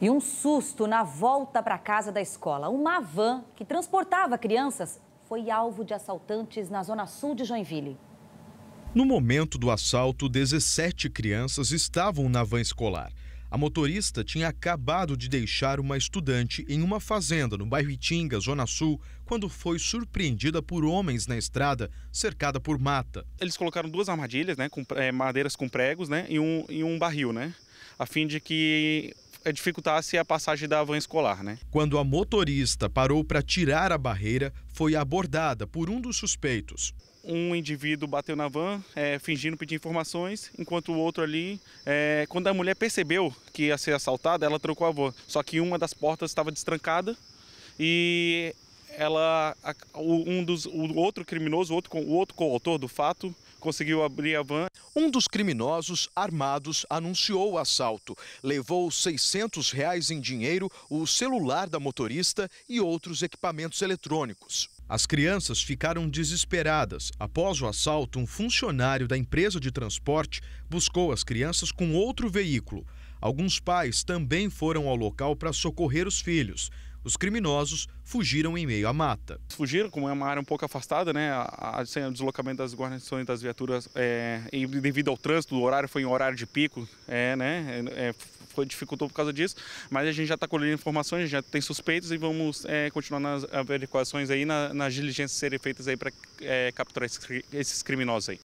E um susto na volta para casa da escola. Uma van que transportava crianças foi alvo de assaltantes na zona sul de Joinville. No momento do assalto, 17 crianças estavam na van escolar. A motorista tinha acabado de deixar uma estudante em uma fazenda no bairro Itinga, Zona Sul, quando foi surpreendida por homens na estrada, cercada por mata. Eles colocaram duas armadilhas, né, com, é, madeiras com pregos né, e, um, e um barril, né, a fim de que eh, dificultasse a passagem da van escolar. Né? Quando a motorista parou para tirar a barreira, foi abordada por um dos suspeitos. Um indivíduo bateu na van, é, fingindo pedir informações, enquanto o outro ali, é, quando a mulher percebeu que ia ser assaltada, ela trocou a van. Só que uma das portas estava destrancada e ela, um dos, o outro criminoso, o outro, o outro coautor do fato, conseguiu abrir a van. Um dos criminosos armados anunciou o assalto. Levou 600 reais em dinheiro, o celular da motorista e outros equipamentos eletrônicos. As crianças ficaram desesperadas. Após o assalto, um funcionário da empresa de transporte buscou as crianças com outro veículo. Alguns pais também foram ao local para socorrer os filhos. Os criminosos fugiram em meio à mata. Fugiram, como é uma área um pouco afastada, né? sem o deslocamento das guarnições das viaturas é, e devido ao trânsito, o horário foi em horário de pico, é, né? É, é foi, dificultou por causa disso, mas a gente já está colhendo informações, já tem suspeitos e vamos é, continuar nas averiguações aí, na, nas diligências serem feitas aí para é, capturar esses, esses criminosos aí.